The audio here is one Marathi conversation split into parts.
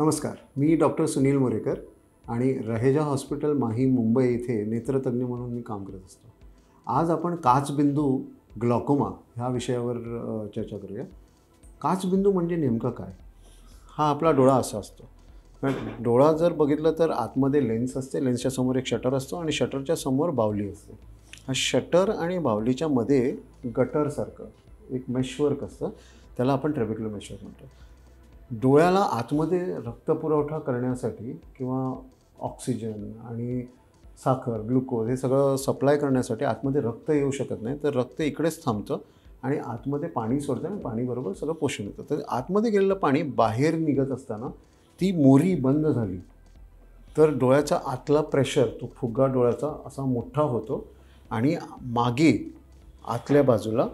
नमस्कार मी डॉक्टर सुनील मोरेकर आणि रहेजा हॉस्पिटल माही मुंबई येथे नेत्रतज्ञ म्हणून मी काम करत असतो आज आपण काचबिंदू ग्लॉकोमा ह्या विषयावर चर्चा करूया काचबिंदू म्हणजे नेमकं काय हा आपला डोळा असा असतो कारण डोळा जर बघितलं तर आतमध्ये लेन्स असते लेन्सच्या समोर एक शटर असतो आणि शटरच्या समोर बावली असते हा शटर आणि बावलीच्या मध्ये गटरसारखं एक मेशवर्क असतं त्याला आपण ट्रेबिक्युलर मेशवर्क म्हणतो डोळ्याला आतमध्ये रक्तपुरवठा करण्यासाठी किंवा ऑक्सिजन आणि साखर ग्लुकोज हे सगळं सप्लाय करण्यासाठी आतमध्ये रक्त येऊ शकत नाही तर रक्त इकडेच थांबतं आणि आतमध्ये पाणी सोडतं आणि पाणीबरोबर सगळं पोषण येतं तर आतमध्ये गेलेलं पाणी बाहेर निघत असताना ती मोरी बंद झाली तर डोळ्याचा आतला प्रेशर तो फुग्गा डोळ्याचा असा मोठा होतो आणि मागे आतल्या बाजूला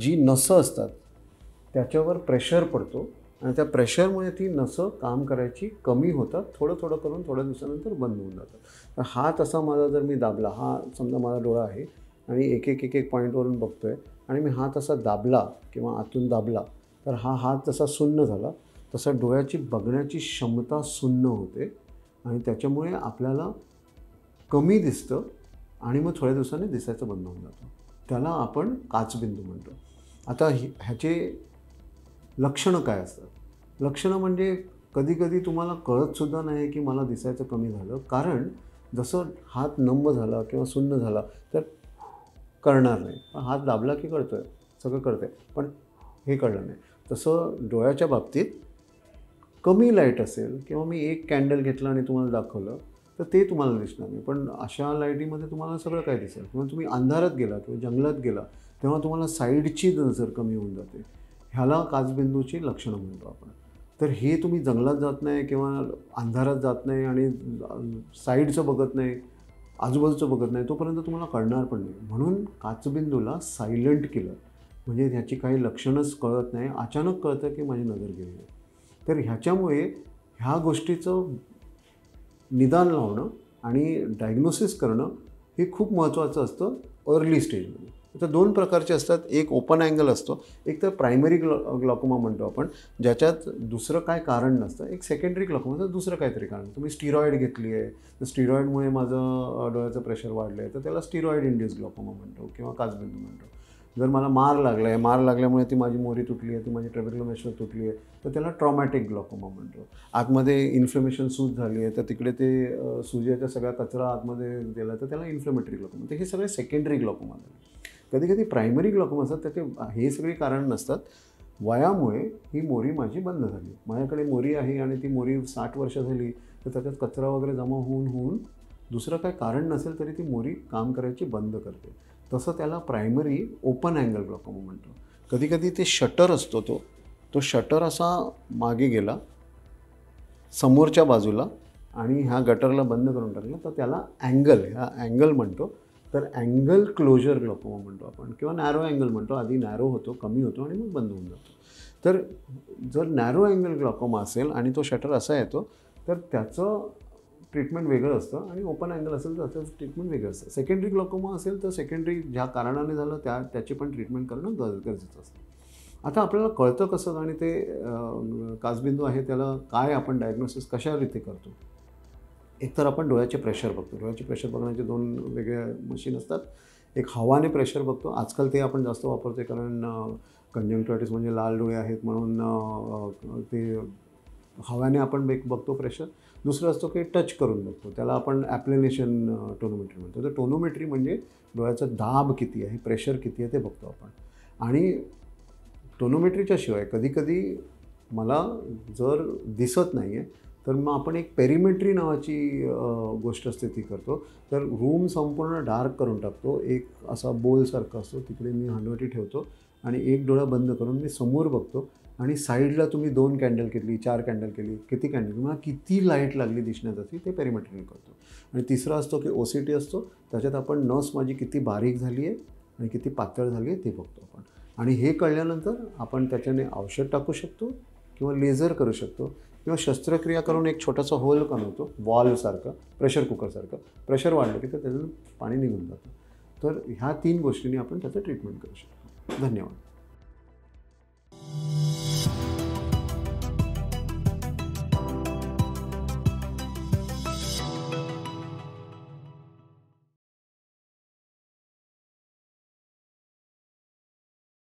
जी नसं असतात त्याच्यावर प्रेशर पडतो आणि त्या प्रेशरमुळे ती नसं काम करायची कमी होतात थोडं थोडं करून थोड्या दिवसानंतर बंद होऊन जातात तर हा तसा माझा जर मी दाबला हा समजा माझा डोळा आहे आणि एक एक एक एक पॉईंटवरून बघतो आहे आणि मी हात असा दाबला किंवा आतून दाबला तर हा हात जसा सुन्न झाला तसा डोळ्याची बघण्याची क्षमता सुन्न होते आणि त्याच्यामुळे आपल्याला कमी दिसतं आणि मग थोड्या दिवसाने दिसायचं बंद होऊन जातं त्याला आपण काचबिंदू म्हणतो आता ह्याचे लक्षणं काय असतात लक्षणं म्हणजे कधीकधी तुम्हाला कळतसुद्धा नाही की मला दिसायचं कमी झालं कारण जसं हात नम्ब झाला किंवा सुन्न झाला तर करणार नाही पण हात दाबला की कळतोय सगळं कळतंय आहे पण हे कळलं नाही तसं डोळ्याच्या बाबतीत कमी लाईट असेल किंवा मी एक कॅन्डल घेतला आणि तुम्हाला दाखवलं तर ते तुम्हाला दिसणार नाही पण अशा लाईटीमध्ये तुम्हाला सगळं काय दिसेल किंवा तुम्ही अंधारात गेला किंवा जंगलात गेला तेव्हा तुम्हाला साईडची नजर कमी होऊन जाते ह्याला काचबिंदूची लक्षणं म्हणतो आपण तर हे तुम्ही जंगलात जात नाही किंवा अंधारात जात नाही आणि साईडचं बघत नाही आजूबाजूचं बघत नाही तोपर्यंत तुम्हाला कळणार पण नाही म्हणून काचबिंदूला सायलंट केलं म्हणजे ह्याची काही लक्षणंच कळत नाही अचानक कळतं की माझी नजर गेली आहे तर ह्याच्यामुळे ह्या गोष्टीचं निदान लावणं आणि डायग्नोसिस करणं हे खूप महत्त्वाचं असतं अर्ली स्टेजमध्ये तर दोन प्रकारचे असतात एक ओपन अँगल असतो एक तर प्रायमरी ग्लॉ ग्लॉकोमा म्हणतो आपण ज्याच्यात दुसरं काय कारण नसतं एक सेकंडरी तर दुसरं काहीतरी कारण तुम्ही स्टिरॉईड घेतली आहे तर स्टिरॉइडमुळे माझं डोळ्याचं प्रेशर वाढलं आहे तर त्याला स्टिरॉईड इंड्युस ग्लॉकोमा म्हणतो किंवा काचबिंदू म्हणतो जर मला मार लागला आहे मार लागल्यामुळे ती माझी मोरी तुटली आहे ती माझी ट्रेबिक्लोमेशन तुटली आहे तर त्याला ट्रॉमॅटिक ग्लॉकोमा म्हणतो आतमध्ये इन्फ्लेमेशन सूज झाली आहे तर तिकडे ते सुजाचा सगळा कचरा आतमध्ये गेला तर त्याला इन्फ्लेमेटरी ग्लॉकोमा तर हे सगळे सेकंडरी ग्लॉकोमा झाले कधी कधी प्रायमरी ग्लॉकोम असतात त्याचे हे सगळी कारण नसतात वयामुळे ही मोरी माझी बंद झाली माझ्याकडे मोरी आहे आणि ती मोरी साठ वर्ष झाली तर त्याच्यात कचरा वगैरे जमा होऊन होऊन दुसरं काय कारण नसेल तरी ती मोरी काम करायची बंद करते तसं त्याला प्रायमरी ओपन अँगल ब्लॉकम म्हणतो कधीकधी ते शटर असतो तो तो शटर असा मागे गेला समोरच्या बाजूला आणि ह्या गटरला बंद करून टाकलं तर त्याला अँगल ह्या अँगल म्हणतो तर अँगल क्लोजर ग्लॉकोमा म्हणतो आपण किंवा नॅरो अँगल म्हणतो आधी नॅरो होतो कमी होतो आणि मग बंद होऊन जातो तर जर नॅरो अँगल ग्लॉकोमा असेल आणि तो शटर असा येतो तर त्याचं ट्रीटमेंट वेगळं असतं आणि ओपन अँगल असेल तर त्याचं ट्रीटमेंट वेगळं असतं सेकंडरी ग्लॉकोमा असेल तर सेकंडरी ज्या कारणाने झालं त्या त्याची पण ट्रीटमेंट करणं गर गरजेचं असतं आता आपल्याला कळतं कसं आणि ते काजबिंदू आहे त्याला काय आपण डायग्नोसिस कशा रीती करतो एकतर आपण डोळ्याचे प्रेशर बघतो डोळ्याचे प्रेशर बघण्याचे दोन वेगळे मशीन असतात एक हवाने प्रेशर बघतो आजकाल ते आपण जास्त वापरतो कारण कंजंक्टिव्हायटिस म्हणजे लाल डोळे आहेत म्हणून ते हव्याने आपण एक बघतो प्रेशर दुसरं असतो की टच करून बघतो त्याला आपण ॲप्लेनेशन टोनोमेट्री म्हणतो तर टोनोमेट्री म्हणजे डोळ्याचा दाब किती आहे प्रेशर किती आहे ते बघतो आपण आणि टोनोमेट्रीच्याशिवाय शिवाय कधीकधी मला जर दिसत नाही आहे तर मग आपण एक पेरिमेट्री नावाची गोष्ट असते ती करतो तर रूम संपूर्ण डार्क करून टाकतो एक असा बोलसारखा असतो तिकडे मी हंडवटी ठेवतो आणि एक डोळा बंद करून मी समोर बघतो आणि साईडला तुम्ही दोन कॅन्डल केली चार कॅन्डल केली किती कॅन्डल मला किती लाईट लागली दिसण्यासाठी ते पेरिमेट्रीने करतो आणि तिसरा असतो की ओ असतो त्याच्यात आपण नस माझी किती बारीक झाली आहे आणि किती पातळ झाली आहे ते बघतो आपण आणि हे कळल्यानंतर आपण त्याच्याने औषध टाकू शकतो किंवा लेझर करू शकतो किंवा शस्त्रक्रिया करून एक छोटासा होल बनवतो वॉलसारखं प्रेशर कुकरसारखं प्रेशर वाढलं की तर त्याच्यातून पाणी निघून जातं तर ह्या तीन गोष्टींनी आपण त्याचं ट्रीटमेंट करू शकतो धन्यवाद